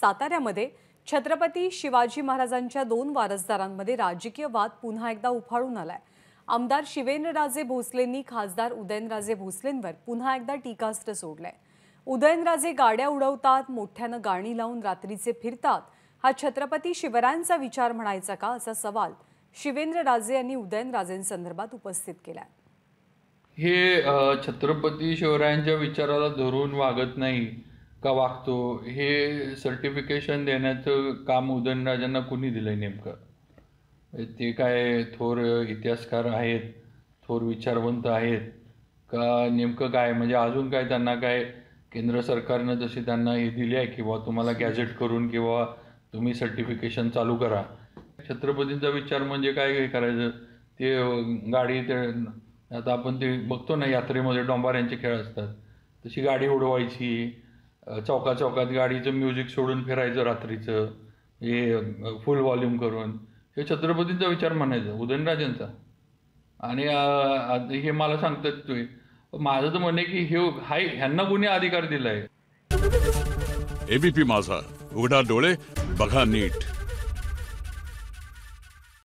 साताऱ्यामध्ये छत्रपती शिवाजी महाराजांच्या दोन वारसदारांमध्ये राजकीय वाद पुन्हा एकदा उफाळून आलाय आमदार शिवेंद्रराजे भोसलेंनी खासदार उदयनराजे भोसलेंवर पुन्हा एकदा टीकास्त्र सोडलंय उदयनराजे गाड्या उडवतात मोठ्यानं गाणी लावून रात्रीचे फिरतात हा छत्रपती शिवरायांचा विचार म्हणायचा का असा सवाल शिवेंद्रराजे यांनी उदयनराजेंसंदर्भात उपस्थित केला हे छत्रपती शिवरायांच्या विचाराला धरून वागत नाही का वागतो हे सर्टिफिकेशन देण्याचं काम उदयनराजांना कुणी दिलं आहे नेमकं ते काय थोर इतिहासकार आहेत थोर विचारवंत आहेत का नेमकं काय म्हणजे अजून काय त्यांना काय केंद्र सरकारनं जशी त्यांना हे दिली आहे किंवा तुम्हाला गॅझेट करून किंवा तुम्ही सर्टिफिकेशन चालू करा छत्रपतींचा विचार म्हणजे काय करायचं ते गाडी ते आता आपण ते बघतो ना यात्रेमध्ये डोंबाऱ्यांचे खेळ असतात तशी गाडी उडवायची चौका चौकात गाडीचं म्युझिक सोडून फिरायचं रात्रीचं हे फुल व्हॉल्यूम करून हे छत्रपतींचा विचार म्हणायचा उदयनराजांचा आणि हे मला सांगतात तुम्ही माझं तर म्हणे की हे हाय ह्यांना कोणी अधिकार दिलाय एबीपी माझा उघडा डोळे बघा नीट